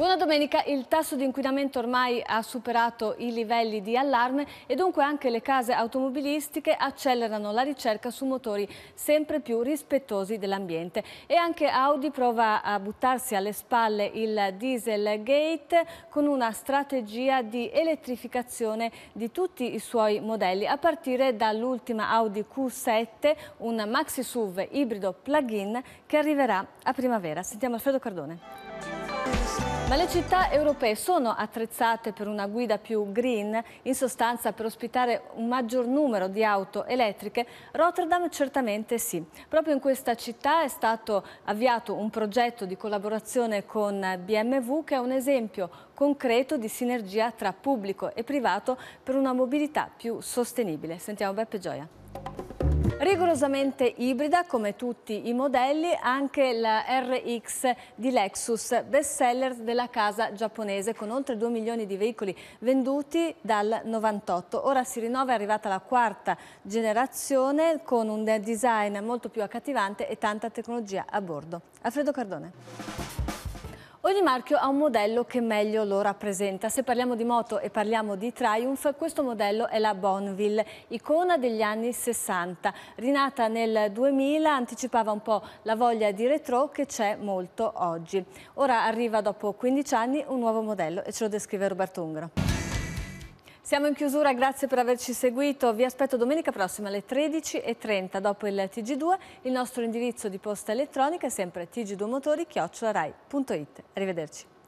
Buona domenica, il tasso di inquinamento ormai ha superato i livelli di allarme e dunque anche le case automobilistiche accelerano la ricerca su motori sempre più rispettosi dell'ambiente. E anche Audi prova a buttarsi alle spalle il Dieselgate con una strategia di elettrificazione di tutti i suoi modelli, a partire dall'ultima Audi Q7, un maxi SUV ibrido plug-in che arriverà a primavera. Sentiamo Alfredo Cardone. Ma le città europee sono attrezzate per una guida più green, in sostanza per ospitare un maggior numero di auto elettriche? Rotterdam certamente sì. Proprio in questa città è stato avviato un progetto di collaborazione con BMW che è un esempio concreto di sinergia tra pubblico e privato per una mobilità più sostenibile. Sentiamo Beppe Gioia. Rigorosamente ibrida, come tutti i modelli, anche la RX di Lexus, best seller della casa giapponese, con oltre 2 milioni di veicoli venduti dal 98. Ora si rinnova, è arrivata la quarta generazione, con un design molto più accattivante e tanta tecnologia a bordo. Alfredo Cardone. Ogni marchio ha un modello che meglio lo rappresenta. Se parliamo di moto e parliamo di Triumph, questo modello è la Bonneville, icona degli anni 60. Rinata nel 2000, anticipava un po' la voglia di retro che c'è molto oggi. Ora arriva dopo 15 anni un nuovo modello e ce lo descrive Roberto Ungaro. Siamo in chiusura, grazie per averci seguito. Vi aspetto domenica prossima alle 13.30 dopo il TG2. Il nostro indirizzo di posta elettronica è sempre tg2motori.rai.it. Arrivederci.